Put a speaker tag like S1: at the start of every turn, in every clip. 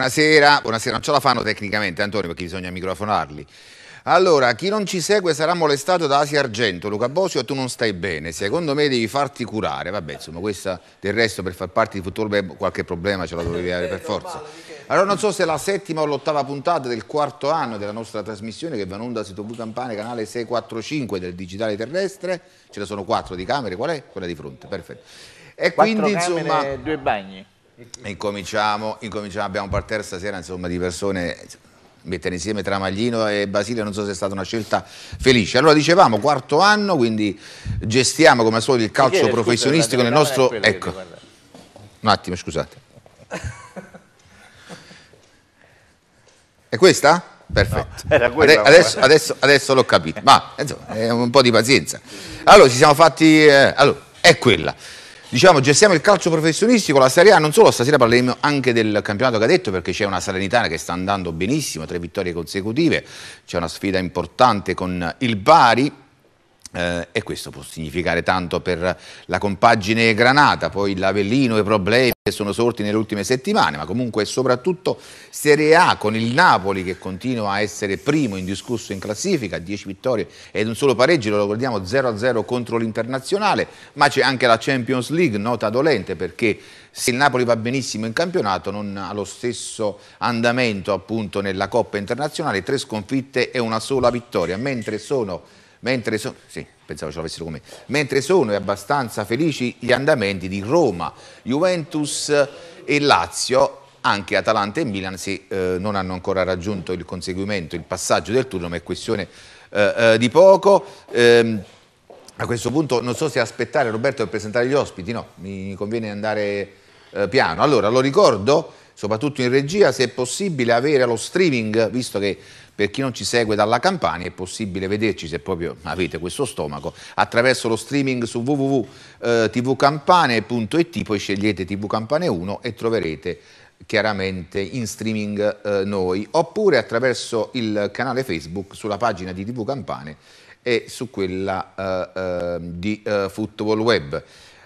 S1: Buonasera, buonasera, non ce la fanno tecnicamente Antonio perché bisogna microfonarli. Allora, chi non ci segue sarà molestato da Asia Argento. Luca Bosio, tu non stai bene, secondo me devi farti curare. Vabbè, insomma, questa del resto per far parte di Football qualche problema ce la dovevi avere per forza. Allora non so se è la settima o l'ottava puntata del quarto anno della nostra trasmissione che va in onda su TV Campane, canale 645 del digitale terrestre. Ce ne sono quattro di camere, qual è? Quella di fronte, perfetto. E quindi, insomma, due bagni. Incominciamo, incominciamo, abbiamo un parterre stasera insomma, di persone mettere insieme Tramaglino e Basile non so se è stata una scelta felice allora dicevamo quarto anno quindi gestiamo come al solito il calcio chiede, professionistico scusa, nel nostro ecco un attimo scusate è questa?
S2: perfetto no, quella, adesso, adesso,
S1: adesso l'ho capito ma insomma un po' di pazienza allora ci siamo fatti eh, allora, è quella diciamo, gestiamo il calcio professionistico, la Serie A non solo, stasera parleremo anche del campionato cadetto perché c'è una Salernitana che sta andando benissimo, tre vittorie consecutive, c'è una sfida importante con il Bari eh, e questo può significare tanto per la compagine granata, poi l'Avellino, i problemi che sono sorti nelle ultime settimane, ma comunque soprattutto Serie A con il Napoli che continua a essere primo indiscusso in classifica, 10 vittorie ed un solo pareggio, lo ricordiamo 0-0 contro l'Internazionale, ma c'è anche la Champions League, nota dolente perché se il Napoli va benissimo in campionato non ha lo stesso andamento appunto nella Coppa Internazionale, tre sconfitte e una sola vittoria, mentre sono mentre, so sì, mentre sono e abbastanza felici gli andamenti di Roma, Juventus eh, e Lazio, anche Atalanta e Milan se eh, non hanno ancora raggiunto il conseguimento, il passaggio del turno, ma è questione eh, eh, di poco. Ehm, a questo punto non so se aspettare Roberto per presentare gli ospiti, no, mi conviene andare eh, piano. Allora, lo ricordo, soprattutto in regia, se è possibile avere lo streaming, visto che per chi non ci segue dalla Campania è possibile vederci, se proprio avete questo stomaco, attraverso lo streaming su www.tvcampane.it, eh, poi scegliete TV Campane 1 e troverete chiaramente in streaming eh, noi, oppure attraverso il canale Facebook sulla pagina di TV Campane e su quella eh, eh, di eh, Football Web.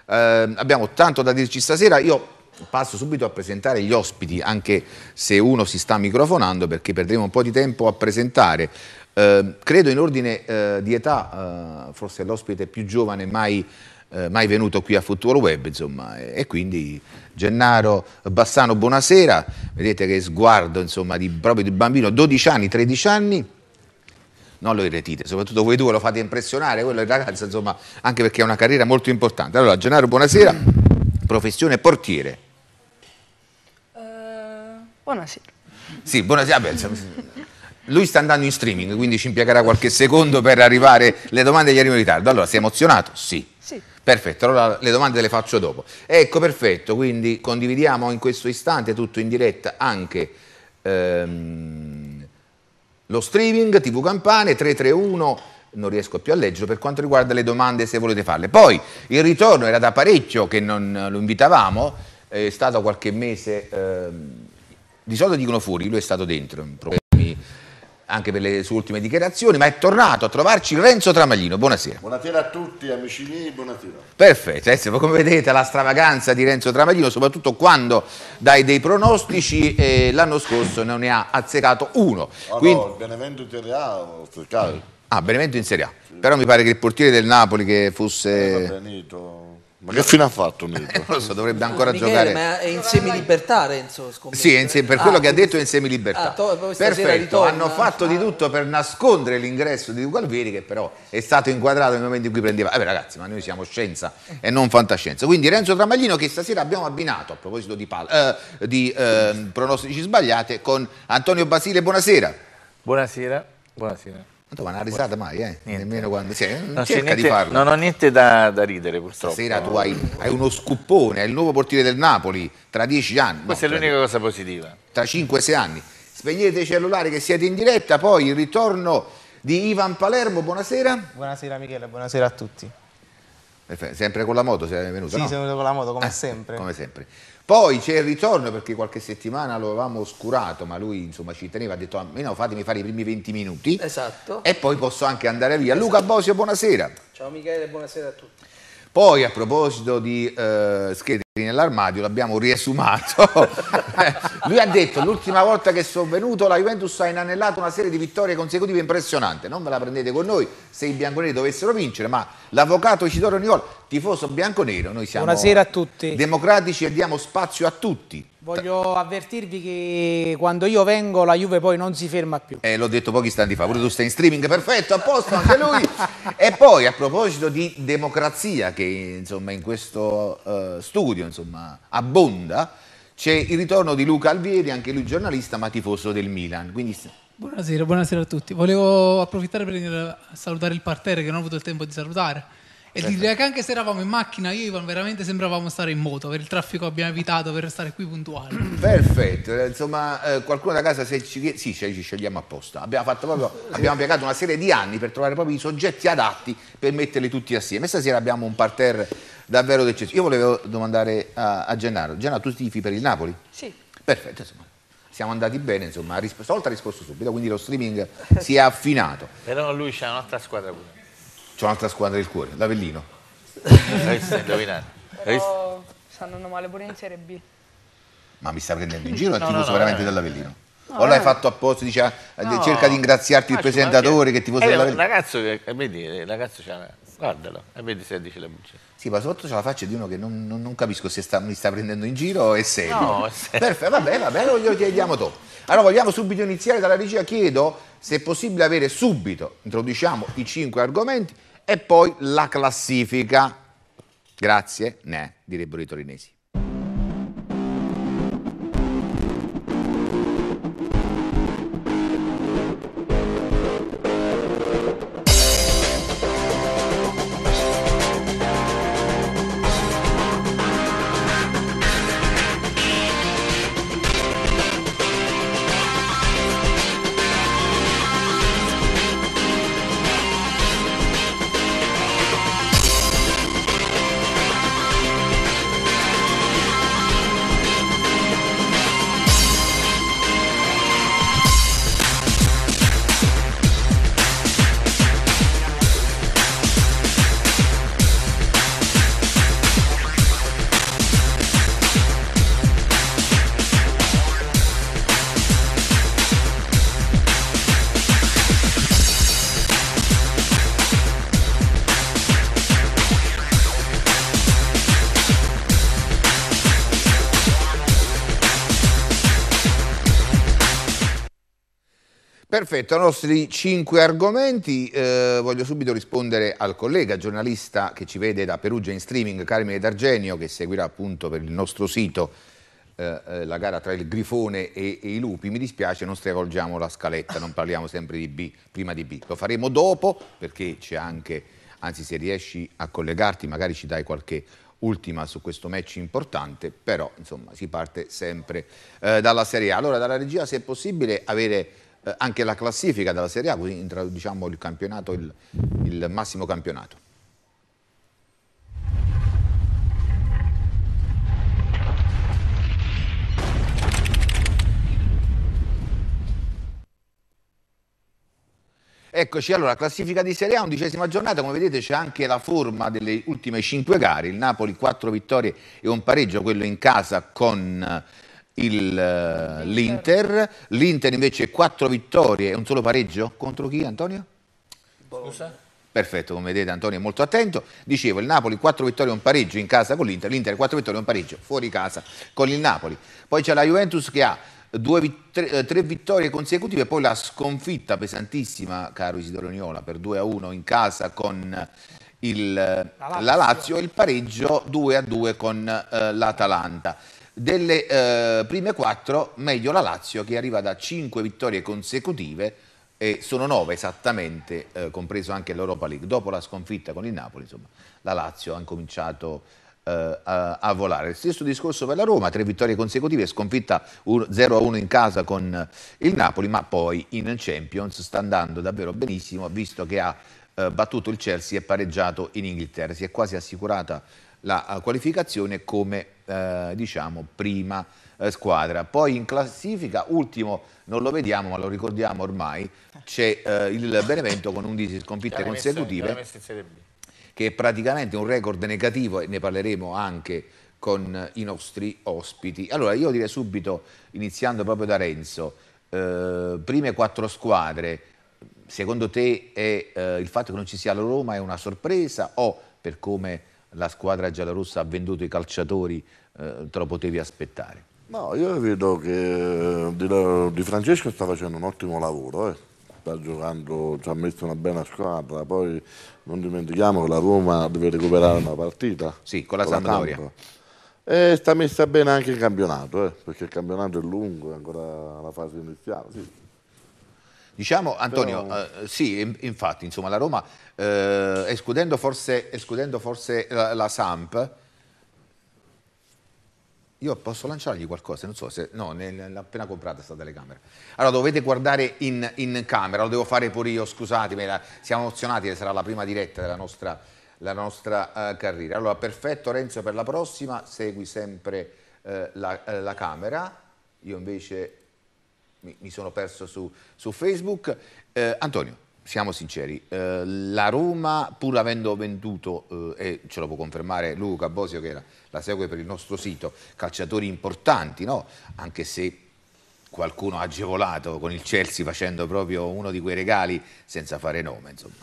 S1: Eh, abbiamo tanto da dirci stasera, io passo subito a presentare gli ospiti, anche se uno si sta microfonando perché perderemo un po' di tempo a presentare. Eh, credo in ordine eh, di età, eh, forse l'ospite più giovane mai, eh, mai, venuto qui a Futuro Web, insomma, e, e, quindi Gennaro Bassano, buonasera, vedete che sguardo insomma, di, proprio di bambino, 12 anni, 13 anni, non lo irretite, soprattutto voi due lo fate impressionare, quello è ragazzo, insomma, anche perché è una carriera molto importante. Allora, Gennaro, buonasera, professione portiere. Buonasera. Sì, buonasera. Ah, beh, lui sta andando in streaming, quindi ci impiegherà qualche secondo per arrivare. Le domande gli arrivano in ritardo. Allora, sei emozionato? Sì. sì. Perfetto, allora le domande le faccio dopo. Ecco, perfetto, quindi condividiamo in questo istante tutto in diretta anche ehm, lo streaming TV Campane 331 non riesco più a leggere per quanto riguarda le domande se volete farle. Poi il ritorno era da parecchio che non lo invitavamo, è stato qualche mese ehm, di solito dicono fuori, lui è stato dentro, anche per le sue ultime dichiarazioni, ma è tornato a trovarci Renzo Tramaglino, buonasera.
S3: Buonasera a tutti, amici miei, buonasera.
S1: Perfetto, eh, come vedete la stravaganza di Renzo Tramaglino, soprattutto quando dai dei pronostici, eh, l'anno scorso non ne ha azzeccato uno. Oh Quindi... no,
S3: Benevento in Serie A ho cercato.
S1: Ah, Benevento in Serie A, sì. però mi pare che il portiere del Napoli che fosse... Eh, benito ma che fine ha fatto Mirko? Eh, so, dovrebbe ancora Michele, giocare. Ma
S4: è in semilibertà Renzo, scommetto. Sì,
S1: in, per quello ah, che ha detto è in semilibertà.
S4: Ah, Perfetto, hanno
S1: fatto di tutto per nascondere l'ingresso di Gualvieri che però è stato inquadrato nel momento in cui prendeva. Vabbè ragazzi, ma noi siamo scienza e non fantascienza. Quindi Renzo Tramaglino che stasera abbiamo abbinato, a proposito di, pal- eh, di eh, pronostici sbagliate, con Antonio Basile, buonasera.
S5: Buonasera, buonasera. Ma una risata mai, eh? Niente. Nemmeno quando. Sì, eh, non, niente, di farlo. non ho
S1: niente da, da ridere, purtroppo. Stasera tu hai, hai, uno scuppone, hai il nuovo portiere del Napoli tra dieci anni.
S5: Questa no, è l'unica cioè, cosa positiva.
S1: Tra cinque e sei anni.
S5: Spegnete i cellulari che
S1: siete in diretta, poi il ritorno di Ivan Palermo. Buonasera.
S6: Buonasera Michele, buonasera a tutti. Perfetto. Sempre con la moto sei venuto? Sì, no? sono venuto con la moto, come eh, sempre. Come sempre.
S1: Poi c'è il ritorno perché qualche settimana lo avevamo oscurato, ma lui insomma ci teneva, ha detto almeno fatemi fare i primi 20 minuti. Esatto. E poi posso anche andare via. Esatto. Luca Bosio, buonasera.
S4: Ciao
S2: Michele, buonasera a tutti.
S1: Poi a proposito di eh, scheletri nell'armadio, l'abbiamo riesumato. Eh, lui ha detto l'ultima volta che sono venuto la Juventus ha inanellato una serie di vittorie consecutive impressionante. Non ve la prendete con noi se i bianconeri dovessero vincere, ma l'avvocato Isidoro Niol, tifoso bianconero, noi siamo Buonasera a tutti. democratici e diamo spazio a tutti.
S2: Voglio avvertirvi che quando io vengo la Juve poi non si ferma
S1: più. Eh, l'ho detto pochi istanti fa, pure tu stai in streaming, perfetto, a posto anche lui. e poi a proposito di democrazia che insomma, in questo uh, studio insomma, abbonda, c'è il ritorno di Luca Alvieri, anche lui giornalista ma tifoso del Milan. Quindi...
S4: Buonasera, buonasera a tutti. Volevo approfittare per eh, salutare il parterre che non ho avuto il tempo di salutare e ti certo. direi che anche se eravamo in macchina, io e Ivan veramente sembravamo stare in moto, per il traffico abbiamo evitato per restare qui puntuali.
S1: Perfetto, eh, insomma eh, qualcuno da casa se ci, chiede sì, se ci scegliamo apposta, abbiamo, fatto proprio, abbiamo piegato una serie di anni per trovare proprio i soggetti adatti per metterli tutti assieme. Stasera abbiamo un parterre davvero d'eccezione. Io volevo domandare a, a Gennaro, Gennaro tu tifi per il Napoli? Sì. Perfetto, insomma siamo andati bene, insomma, stavolta ha risposto subito, quindi lo streaming si è affinato.
S5: Però lui c'è un'altra squadra pure.
S1: C'è un'altra squadra del cuore, l'Avellino. Avresti indovinato. Però
S2: stanno andando male pure in Serie B.
S1: Ma mi sta prendendo in giro il no, tifoso no, no, veramente no. Eh. dell'Avellino. No, o l'hai eh. fatto apposta, dice, ah, cerca di ingraziarti il ah, presentatore che ti fosse eh, dell'Avellino.
S5: Ragazzo, vedi, ragazzo, guardalo, e vedi se dice la bugia.
S1: Sì, ma soprattutto c'è la faccia di uno che non, non, non capisco se sta, mi sta prendendo in giro o è serio. No, è serio. Perfetto, va bene, va bene, lo chiediamo dopo. Allora vogliamo subito iniziare dalla regia, chiedo se è possibile avere subito, introduciamo i cinque argomenti e poi la classifica. Grazie, ne, direbbero i torinesi. Perfetto, i nostri cinque argomenti, eh, voglio subito rispondere al collega giornalista che ci vede da Perugia in streaming, Carmine D'Argenio, che seguirà appunto per il nostro sito eh, eh, la gara tra il Grifone e, e, i Lupi. Mi dispiace, non stravolgiamo la scaletta, non parliamo sempre di B, prima di B. Lo faremo dopo perché c'è anche, anzi se riesci a collegarti magari ci dai qualche ultima su questo match importante, però insomma si parte sempre eh, dalla Serie A. Allora dalla regia se è possibile avere eh, anche la classifica della Serie A, quindi introduciamo il campionato, il, il massimo campionato. Eccoci allora, classifica di Serie A, undicesima giornata, come vedete c'è anche la forma delle ultime cinque gare, il Napoli 4 vittorie e un pareggio, quello in casa con eh, l'Inter. L'Inter invece 4 vittorie e un solo pareggio contro chi Antonio? Scusa? Perfetto, come vedete Antonio è molto attento. Dicevo, il Napoli 4 vittorie e un pareggio in casa con l'Inter, l'Inter 4 vittorie e un pareggio fuori casa con il Napoli. Poi c'è la Juventus che ha due, tre, eh, tre, vittorie consecutive e poi la sconfitta pesantissima, caro Isidoro Niola, per 2-1 in casa con eh, il, la Lazio e il pareggio 2-2 con eh, l'Atalanta. Delle eh, prime quattro, meglio la Lazio che arriva da cinque vittorie consecutive e sono nove esattamente, eh, compreso anche l'Europa League. Dopo la sconfitta con il Napoli, insomma, la Lazio ha cominciato eh, a, a, volare. Stesso discorso per la Roma, tre vittorie consecutive, sconfitta 0-1 in casa con il Napoli, ma poi in Champions sta andando davvero benissimo, visto che ha eh, battuto il Chelsea e pareggiato in Inghilterra. Si è quasi assicurata la eh, qualificazione come eh, diciamo, prima eh, squadra. Poi in classifica, ultimo non lo vediamo ma lo ricordiamo ormai, c'è eh, il Benevento con 11 sconfitte consecutive che è praticamente un record negativo e ne parleremo anche con eh, i nostri ospiti. Allora io direi subito, iniziando proprio da Renzo, prime quattro squadre, secondo te è, il fatto che non ci sia la Roma è una sorpresa o per come la squadra giallorossa ha venduto i calciatori, eh, te lo potevi aspettare?
S3: No, io vedo che eh, Di, di Francesco sta facendo un ottimo lavoro, eh. sta giocando, ci ha messo una bella squadra, poi non dimentichiamo che la Roma deve recuperare una partita. Sì, con la con Sampdoria. e sta messa bene anche il campionato, eh, perché il campionato è lungo, è ancora la fase iniziale. Sì.
S1: Diciamo Antonio, Però... eh, sì, infatti insomma, la Roma, eh, escludendo forse, escludendo forse la, la, Samp, io posso lanciargli qualcosa, non so se... No, l'ho appena comprata sta telecamera. Allora, dovete guardare in, in, camera, lo devo fare pure io, scusatemi, la, siamo emozionati, sarà la prima diretta della nostra, la nostra uh, carriera. Allora, perfetto Renzo per la prossima, segui sempre uh, la, uh, la camera, io invece mi, mi sono perso su, su Facebook. Eh, Antonio, siamo sinceri, eh, la Roma pur avendo venduto, eh, e ce lo può confermare Luca Bosio che la, la segue per il nostro sito, calciatori importanti, no? anche se qualcuno ha agevolato con il Chelsea facendo proprio uno di quei regali senza fare nome, insomma.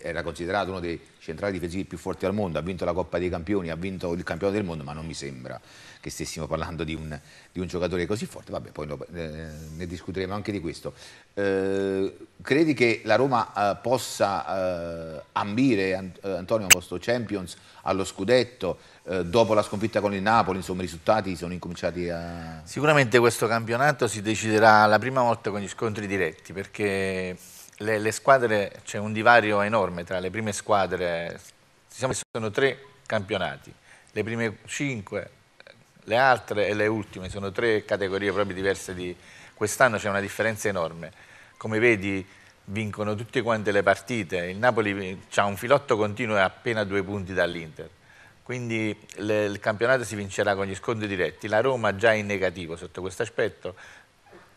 S1: era considerato uno dei centrali difensivi più forti al mondo, ha vinto la Coppa dei Campioni, ha vinto il campionato del mondo, ma non mi sembra che stessimo parlando di un, di un giocatore così forte. Vabbè, poi lo, eh, ne discuteremo anche di questo. Eh, credi che la Roma eh, possa eh, ambire, an eh, Antonio, vostro Champions, allo scudetto? Eh, dopo la sconfitta con il Napoli, insomma, i risultati sono
S5: incominciati a... Sicuramente questo campionato si deciderà la prima volta con gli scontri diretti, perché le, le squadre, c'è un divario enorme tra le prime squadre, diciamo sono tre campionati, le prime cinque, le altre e le ultime, sono tre categorie proprio diverse di quest'anno, c'è una differenza enorme. Come vedi vincono tutte quante le partite, il Napoli ha un filotto continuo e appena due punti dall'Inter quindi le, il campionato si vincerà con gli scontri diretti. La Roma già è in negativo sotto questo aspetto,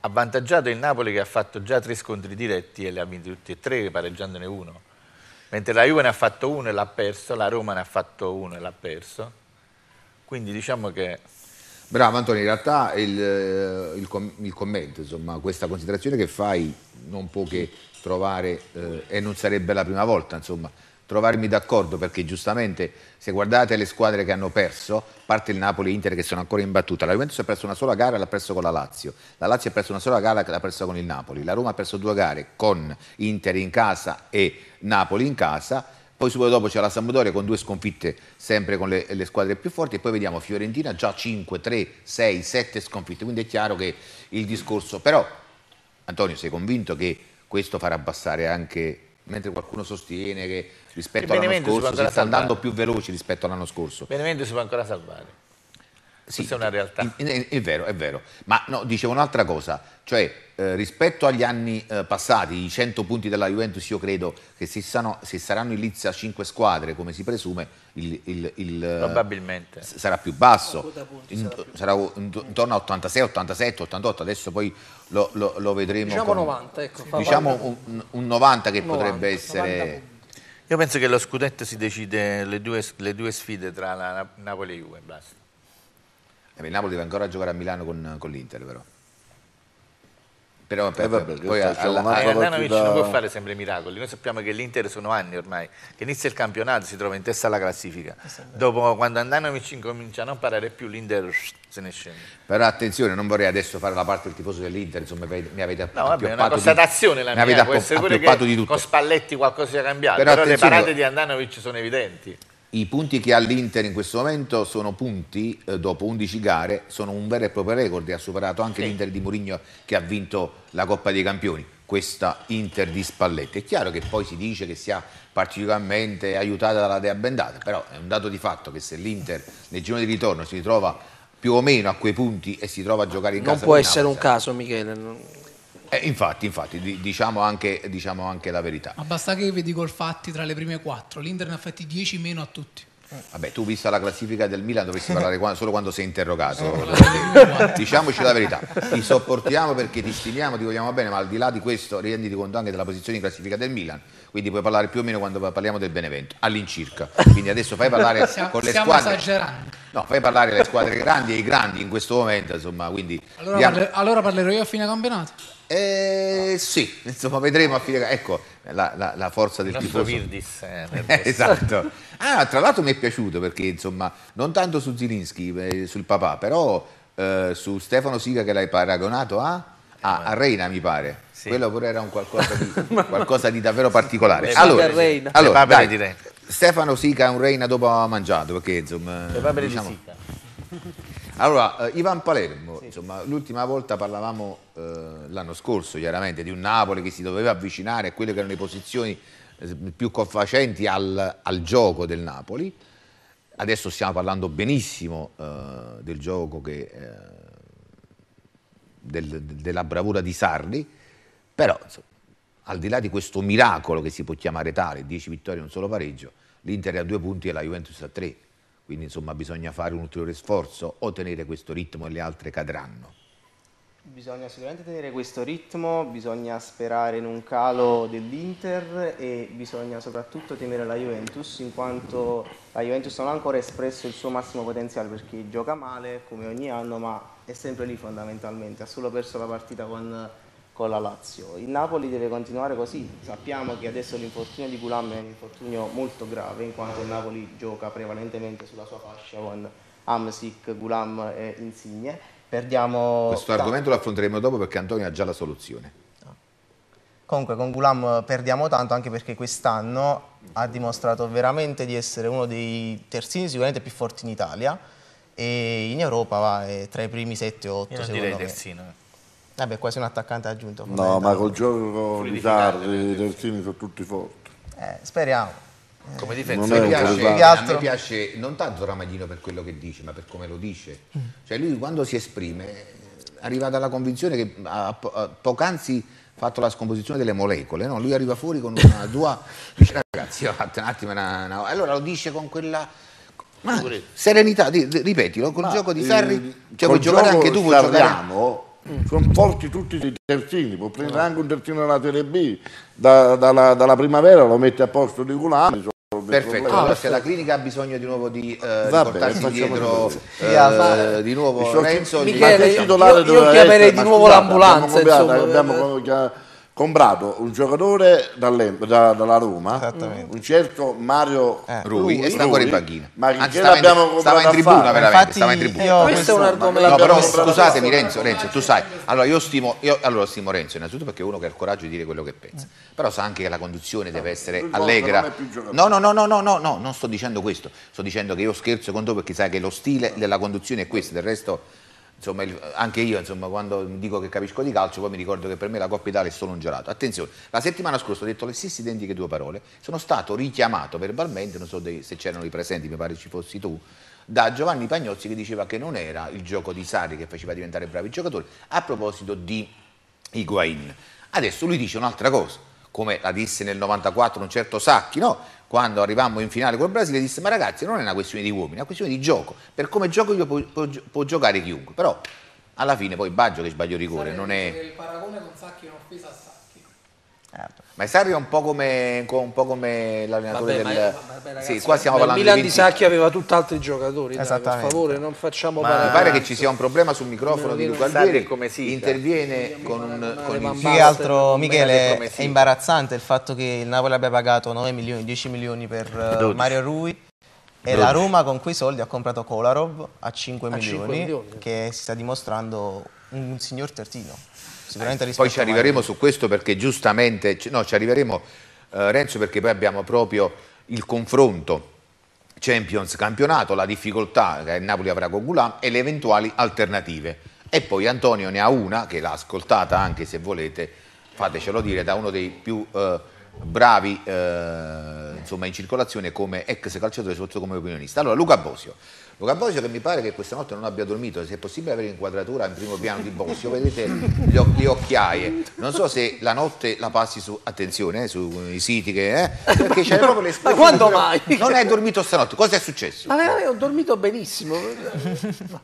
S5: avvantaggiato il Napoli che ha fatto già tre scontri diretti e le ha vinte tutti e tre pareggiandone uno mentre la Juve ne ha fatto uno e l'ha perso la Roma ne ha fatto uno e l'ha perso quindi diciamo che
S1: Bravo Antonio, in realtà il, eh, il, il commento, insomma, questa considerazione che fai non può che trovare, eh, e non sarebbe la prima volta, insomma, trovarmi d'accordo perché giustamente se guardate le squadre che hanno perso, parte il Napoli e Inter che sono ancora in battuta, la Juventus ha perso una sola gara e l'ha perso con la Lazio, la Lazio ha perso una sola gara e l'ha perso con il Napoli, la Roma ha perso due gare con Inter in casa e Napoli in casa, poi subito dopo c'è la Sampdoria con due sconfitte sempre con le, le, squadre più forti e poi vediamo Fiorentina già 5, 3, 6, 7 sconfitte, quindi è chiaro che il discorso però Antonio sei convinto che questo farà abbassare anche mentre qualcuno sostiene che rispetto all'anno scorso si sta andando più veloci rispetto all'anno scorso.
S5: Benevento si può ancora salvare
S1: sì, questa è una realtà. È, è, è, vero, è vero. Ma no, dicevo un'altra cosa, cioè eh, rispetto agli anni eh, passati, i 100 punti della Juventus, io credo che se, sano, se saranno in lizza 5 squadre, come si presume, il, il, il eh, Probabilmente. sarà più basso, in, sarà intorno a 86, 87, 88, adesso poi lo, lo, lo vedremo. Diciamo con, 90, ecco. Diciamo un, un 90 che 90, potrebbe essere...
S5: Io penso che lo scudetto si decide le due, le due sfide tra la Napoli e Juve, basta. Il Napoli deve
S1: ancora giocare a Milano con, con l'Inter, però. Però per, eh vabbè, poi alla, alla, Andanovic da... non può
S5: fare sempre miracoli. Noi sappiamo che l'Inter sono anni ormai, che inizia il campionato si trova in testa alla classifica. Dopo quando Andanovic incomincia a non parare più l'Inter se ne scende.
S1: Però attenzione, non vorrei adesso fare la parte del tifoso dell'Inter, insomma mi avete appena no, vabbè, una constatazione di, la mia, mi avete può essere pure che di tutto. con
S5: Spalletti qualcosa sia cambiato, però, però le parate di Andanovic sono evidenti.
S1: I punti che ha l'Inter in questo momento sono punti, eh, dopo 11 gare, sono un vero e proprio record e ha superato anche sì. l'Inter di Mourinho che ha vinto la Coppa dei Campioni questa Inter di Spalletti. È chiaro che poi si dice che sia particolarmente aiutata dalla Dea Bendata, però è un dato di fatto che se l'Inter nel giro di ritorno si ritrova più o meno a quei punti e si trova a giocare in non casa... Non può essere un caso, Michele. Eh, infatti, infatti, diciamo anche, diciamo anche, la verità. Ma
S4: basta che dico il fatti tra le prime quattro, l'Inter ne ha fatti 10 meno a tutti.
S1: Vabbè, tu vista la classifica del Milan dovresti parlare quando, solo eh, quando sei interrogato. Diciamoci la verità, ti sopportiamo perché ti stimiamo, ti vogliamo bene, ma al di là di questo renditi conto anche della posizione in classifica del Milan, quindi puoi parlare più o meno quando parliamo del Benevento, all'incirca. Quindi adesso fai parlare siamo, con le stiamo squadre. esagerando. No, fai parlare le squadre grandi e i grandi in questo momento, insomma, quindi... Allora, parler,
S4: allora parlerò io a fine campionato.
S1: Eh, sì, insomma vedremo a fine ecco la, la, la forza del tifoso Virdis, eh, eh, esatto ah, tra l'altro mi è piaciuto perché insomma non tanto su Zilinski, eh, sul papà però eh, su Stefano Siga che l'hai paragonato a, a, ah, a Reina mi pare sì. quello pure era un qualcosa di, qualcosa di davvero particolare allora, Reina. allora dai, di Reina. Stefano Sica un Reina dopo ha mangiato perché insomma le papere diciamo, di Sica allora, eh, Ivan Palermo, sì. insomma, l'ultima volta parlavamo eh, l'anno scorso chiaramente di un Napoli che si doveva avvicinare a quelle che erano le posizioni eh, più confacenti al, al, gioco del Napoli. Adesso stiamo parlando benissimo eh, del gioco che, eh, del, della bravura di Sarli, però insomma, al di là di questo miracolo che si può chiamare tale, 10 vittorie e un solo pareggio, l'Inter è a due punti e la Juventus a tre quindi insomma bisogna fare un ulteriore sforzo o tenere questo ritmo e le altre cadranno.
S6: Bisogna sicuramente tenere questo ritmo, bisogna sperare in un calo dell'Inter e bisogna soprattutto temere la Juventus in quanto la Juventus non ha ancora espresso il suo massimo potenziale perché gioca male come ogni anno ma è sempre lì fondamentalmente, ha solo perso la partita con con la Lazio. Il Napoli deve continuare così, sappiamo che adesso l'infortunio di Gulam è un infortunio molto grave in quanto il Napoli gioca prevalentemente sulla sua fascia con Amsic, Gulam e Insigne. Perdiamo... Questo argomento lo
S1: affronteremo dopo perché Antonio ha già la soluzione. Ah.
S6: Comunque con Gulam perdiamo tanto anche perché quest'anno ha dimostrato veramente di essere uno dei terzini sicuramente più forti in Italia e in Europa va, tra i primi 7 o 8 Io non direi me. terzino. Vabbè, quasi un attaccante aggiunto. No, ma
S3: col gioco di Sarri, i terzini sono tutti forti. Eh, speriamo. Come difensore mi, mi
S1: piace, mi piace non tanto Ramaglino per quello che dice, ma per come lo dice. Mm. Cioè lui quando si esprime arriva dalla convinzione che ha poc'anzi fatto la scomposizione delle molecole, no? lui arriva fuori con una tua... dice ragazzi, un attimo una, una... Allora lo dice con quella... Ma serenità, ripetilo, col ma, gioco di Sarri... Eh, cioè, puoi giocare anche tu, vuoi giocare
S3: sono forti tutti i terzini, può prendere anche un terzino della Serie B, da, dalla, dalla, primavera lo mette a posto di Gulani. Cioè, Perfetto, ah, perché
S1: la clinica ha bisogno di nuovo di eh, Va portarsi bene, dietro eh, di nuovo eh, eh, Renzo. Michele, di... Io, io chiamerei di nuovo l'ambulanza. Abbiamo, abbiamo,
S3: comprato un giocatore da, dalla Roma, un certo Mario eh, Rui, e sta ancora in panchina. Ma Anzi, che l'abbiamo comprato stava in tribuna, veramente, Infatti, stava in tribuna. Io, eh, questo è un argomento. No, però
S1: scusatemi Renzo, Renzo, tu sai, allora io stimo, io, allora stimo Renzo innanzitutto perché è uno che ha il coraggio di dire quello che pensa. Eh. Però sa anche che la conduzione deve essere allegra. No, no, no, no, no, no, no, non sto dicendo questo. Sto dicendo che io scherzo con te perché sai che lo stile della conduzione è questo, del resto insomma, anche io insomma, quando dico che capisco di calcio poi mi ricordo che per me la Coppa Italia è solo un gelato attenzione, la settimana scorsa ho detto le stesse identiche due parole sono stato richiamato verbalmente non so se c'erano i presenti, mi pare ci fossi tu da Giovanni Pagnozzi che diceva che non era il gioco di Sari che faceva diventare bravi giocatori a proposito di Higuain adesso lui dice un'altra cosa come la disse nel 94 un certo Sacchi, no? quando arrivammo in finale col Brasile, disse ma ragazzi non è una questione di uomini, è una questione di gioco, per come gioco io può, può, può giocare chiunque, però alla fine poi Baggio che sbaglio rigore, non è...
S4: Il paragone con Sacchi è un'offesa
S1: Certo. Ma Sarri è un po' come, un po come l'allenatore del... Vabbè, ragazzi, sì, qua stiamo parlando Milan di, 20...
S4: di Sacchi aveva tutt'altri giocatori, dai, per favore non facciamo parlare. mi pare che ci sia
S1: un problema sul microfono di Luca Albieri, come si interviene con, con il... Più che altro Michele è
S6: imbarazzante il fatto che il Napoli abbia pagato 9 milioni, 10 milioni per uh, Mario Rui. E la Roma con quei soldi ha comprato Kolarov a 5 a milioni, 5 milioni, che si sta dimostrando un signor tertino sicuramente eh, rispetto Poi ci arriveremo su
S1: questo perché giustamente, no ci arriveremo eh, Renzo perché poi abbiamo proprio il confronto Champions campionato, la difficoltà che il Napoli avrà con Gulam e le eventuali alternative. E poi Antonio ne ha una che l'ha ascoltata anche se volete, fatecelo dire, da uno dei più eh, bravi eh, insomma, in circolazione come ex calciatore, soprattutto come opinionista. Allora Luca Bosio. Vocabosio che mi pare che questa notte non abbia dormito, se è possibile avere inquadratura in primo piano di Bosio, vedete le, le, occhiaie. Non so se la notte la passi su, attenzione, eh, sui siti che, eh, perché c'è proprio l'espressione. Ma quando mai? Non hai dormito stanotte, cosa è successo?
S4: Ma veramente ho dormito benissimo.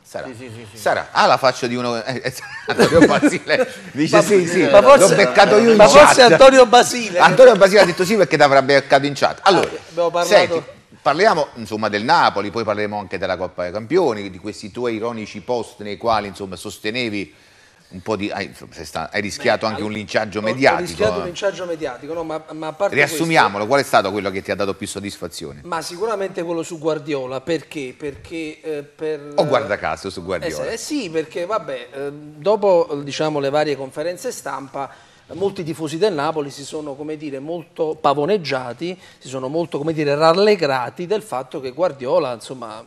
S4: Sarà. Sì, sì, sì, Sarà.
S1: Ah, la faccia di uno... Eh, eh Antonio Basile dice ma, sì, sì, ma forse, l'ho beccato io in ma chat. Ma forse Antonio Basile. Antonio Basile ha detto sì perché ti avrà beccato in chat. Allora, ah,
S2: abbiamo parlato... Senti,
S1: Parliamo insomma, del Napoli, poi parleremo anche della Coppa dei Campioni, di questi tuoi ironici post nei quali insomma, sostenevi un po' di... Hai, insomma, hai rischiato Beh, anche un linciaggio ho, mediatico. Ho rischiato un eh.
S4: linciaggio mediatico, no, ma, ma Riassumiamolo,
S1: questo, qual è stato quello che ti ha dato più soddisfazione?
S4: Ma sicuramente quello su Guardiola, perché? Perché eh, per... O guarda
S1: caso su Guardiola. Eh, eh
S4: sì, perché vabbè, eh, dopo diciamo, le varie conferenze stampa molti tifosi del Napoli si sono come dire, molto pavoneggiati, si sono molto come dire, rallegrati del fatto che Guardiola insomma,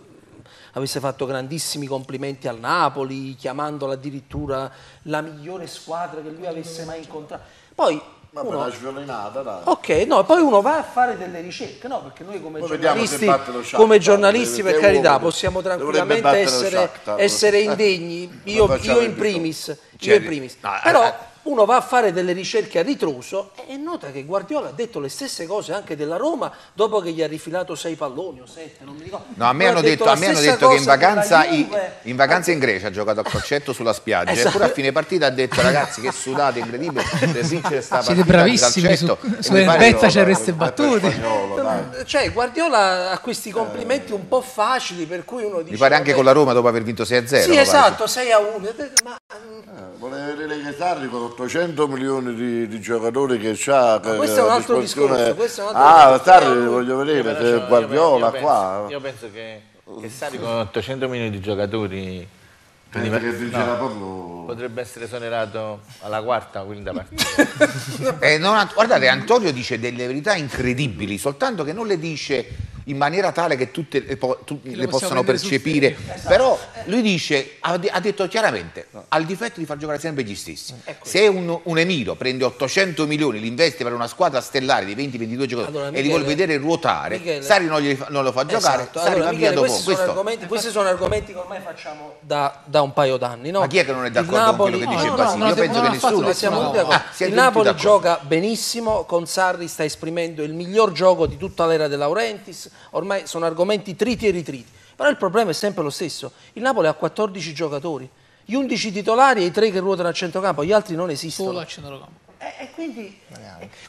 S4: avesse fatto grandissimi complimenti al Napoli, chiamandola addirittura la migliore squadra che lui avesse mai incontrato. Poi uno... Ok, no, poi uno va a fare delle ricerche, no? Perché noi come poi giornalisti, come giornalisti per carità, uomo, possiamo tranquillamente essere, essere, indegni, io, io in primis, io in primis. No, eh, Però, eh uno va a fare delle ricerche a ritroso e nota che Guardiola ha detto le stesse cose anche della Roma dopo che gli ha rifilato sei palloni o
S1: sette, non mi ricordo. No, a me hanno detto, detto, me hanno detto che in vacanza, Juve... in, vacanza in Grecia ha giocato a Crocetto sulla spiaggia esatto. eppure a fine partita ha detto ragazzi che sudate incredibile, Siete bravissimi, su, Verbezza ci avreste battuti.
S4: cioè Guardiola ha questi complimenti un po' facili per cui uno dice...
S1: Mi pare anche con la Roma dopo aver vinto 6-0. Sì esatto,
S4: 6-1. Ma...
S3: Eh, volevo dire che Sarri con 800 milioni di, di giocatori che c'ha Ma questo è un altro discorso questo è un altro ah discorso. tardi io, voglio vedere se Guardiola io, io qua penso,
S5: io penso che, che Sari con 800 milioni di giocatori Prima, no, potrebbe essere esonerato alla quarta o quinta partita. eh,
S1: non, guardate, Antonio dice delle verità incredibili, soltanto che non le dice in maniera tale che tutte le, po tutte le possano percepire. Esatto. Però lui dice, ha, ha detto chiaramente, no. ha il difetto di far giocare sempre gli stessi. Ecco. Se un, un, Emiro prende 800 milioni, li investe per una squadra stellare di 20-22 giocatori allora, Michele, e li vuole vedere ruotare, Michele, Sari non, gli, non, lo fa giocare, esatto. Sari allora, va Michele, via dopo. Questi, sono
S4: argomenti, questi sono argomenti che ormai facciamo
S1: da, da un paio d'anni.
S4: No? Ma chi è che non è d'accordo con quello che dice no, Basile? No, Io penso che nessuno. Siamo ah, il Napoli gioca benissimo, con Sarri sta esprimendo il miglior gioco di tutta l'era De Laurentiis, ormai sono argomenti triti e ritriti, però il problema è sempre lo stesso, il Napoli ha 14 giocatori, gli 11 titolari e i 3 che ruotano al centrocampo, gli altri non esistono. Solo a centrocampo. E, e quindi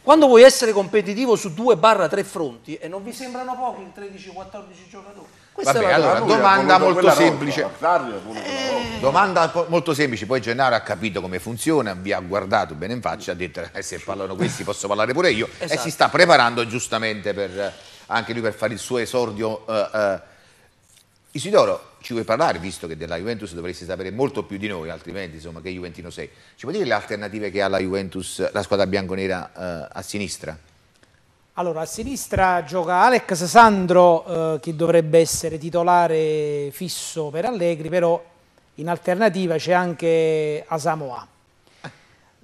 S4: quando vuoi essere competitivo su 2-3 fronti e non vi sembrano pochi 13-14 giocatori?
S1: Questa Vabbè, è allora, domanda molto semplice.
S3: Rotta,
S4: eh.
S1: Domanda molto semplice, poi Gennaro ha capito come funziona, vi ha guardato bene in faccia, ha detto eh, se parlano questi posso parlare pure io esatto. e si esatto. sta preparando giustamente per anche lui per fare il suo esordio. Eh, eh, Isidoro, ci vuoi parlare, visto che della Juventus dovresti sapere molto più di noi, altrimenti insomma che Juventino sei. Ci puoi dire le alternative che ha la Juventus, la squadra bianconera eh, a sinistra?
S2: Allora, a sinistra gioca Alex Sandro, eh, che dovrebbe essere titolare fisso per Allegri, però in alternativa c'è anche Asamoa.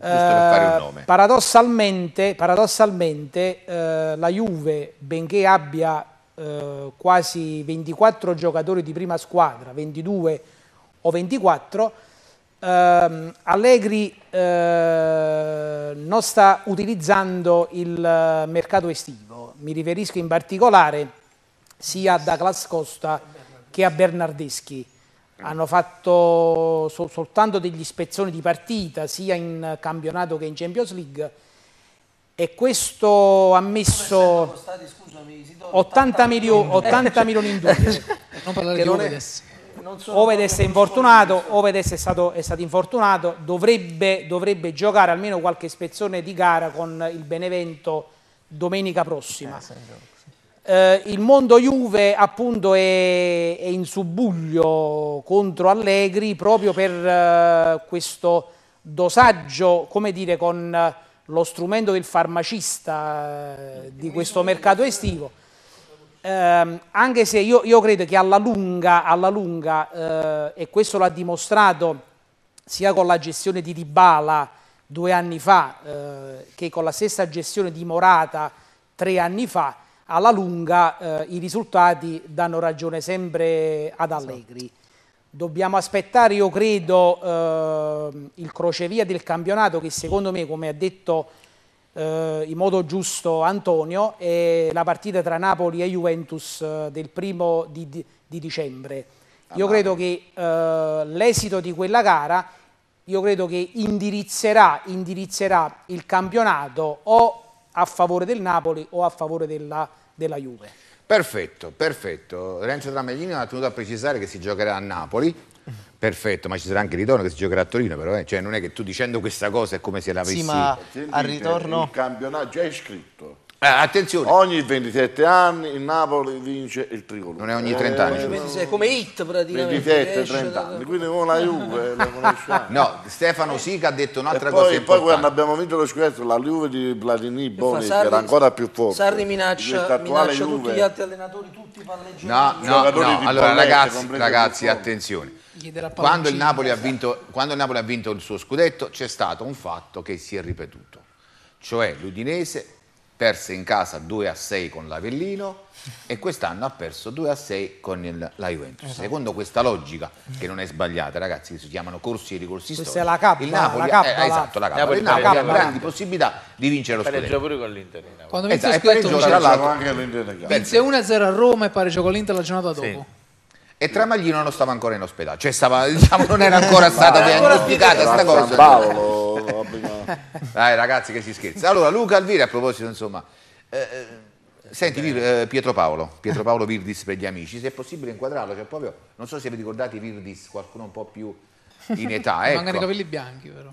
S2: Eh, paradossalmente, paradossalmente eh, la Juve, benché abbia eh, quasi 24 giocatori di prima squadra, 22 o 24, ehm, Allegri eh, non sta utilizzando il eh, mercato estivo. Mi riferisco in particolare sia a Douglas Costa che a Bernardeschi. Mm. hanno fatto sol soltanto degli ispezioni di partita sia in campionato che in Champions League e questo ha messo costati, scusami, 80, 80, milioni, 80 milioni in due non parlare che di Ovedes Ovedes è infortunato Ovedes è stato, è stato infortunato dovrebbe, dovrebbe, giocare almeno qualche ispezione di gara con il Benevento domenica prossima eh, eh, il mondo Juve appunto è, è, in subbuglio contro Allegri proprio per eh, questo dosaggio, come dire, con lo strumento del farmacista eh, di questo mercato estivo. Ehm, anche se io, io, credo che alla lunga, alla lunga eh, e questo l'ha dimostrato sia con la gestione di Dybala due anni fa eh, che con la stessa gestione di Morata tre anni fa, alla lunga eh, i risultati danno ragione sempre ad esatto. Allegri. Dobbiamo aspettare, io credo, eh, il crocevia del campionato che secondo me, come ha detto eh, in modo giusto Antonio, è la partita tra Napoli e Juventus eh, del primo di, di dicembre. Io credo che eh, l'esito di quella gara io credo che indirizzerà, indirizzerà il campionato o a favore del Napoli o a favore della, della Juve.
S1: Perfetto, perfetto. Renzo Trameglini ha tenuto a precisare che si giocherà a Napoli, Perfetto, ma ci sarà anche il ritorno che si giocherà a Torino, però eh? cioè, non è che tu dicendo questa cosa è come se l'avessi. Sì, ma cioè, al ritorno. Il
S3: campionato già è iscritto.
S1: Eh, attenzione. Ogni 27 anni il Napoli vince il
S3: tricolore. Non è ogni 30 anni. Eh, 26,
S1: come hit praticamente. 27, 30 anni. Quindi con la Juve la No, Stefano Sica ha detto un'altra
S3: cosa poi, importante. Poi quando abbiamo vinto lo scudetto la Juve di
S1: Platini Boni Sarri, era ancora più forte. Sarri minaccia, minaccia tutti gli altri
S4: allenatori, tutti
S1: i palleggiatori. No, no, no. Allora ragazzi, ragazzi attenzione.
S4: Quando il, eh.
S1: vinto, quando il Napoli ha vinto il suo scudetto c'è stato un fatto che si è ripetuto. Cioè l'Udinese perse in casa 2 a 6 con l'Avellino e quest'anno ha perso 2 a 6 con il, la Juventus. Esatto. Secondo questa logica, che non è sbagliata, ragazzi, si chiamano corsi e ricorsi questa storici. Questa è la K, il Napoli, la K, eh, la... esatto, la K. Napoli, il Napoli ha grandi possibilità di vincere lo scudetto. Pareggia pure con l'Inter. Quando vince esatto, scudetto vince
S4: 1-0 a Roma e pareggio con l'Inter la
S1: giornata dopo. Sì. E Tramaglino non stava ancora in ospedale, cioè stava, diciamo, non era ancora stata diagnosticata questa cosa. Paolo, Dai ragazzi che si scherza. Allora Luca Alviri a proposito insomma... Eh, eh Senti Vir, eh, Pietro Paolo, Pietro Paolo Virdis per gli amici, se è possibile inquadrarlo, cioè proprio, non so se vi ricordate Virdis, qualcuno un po' più in età. Ecco. Mancano i capelli
S4: bianchi però.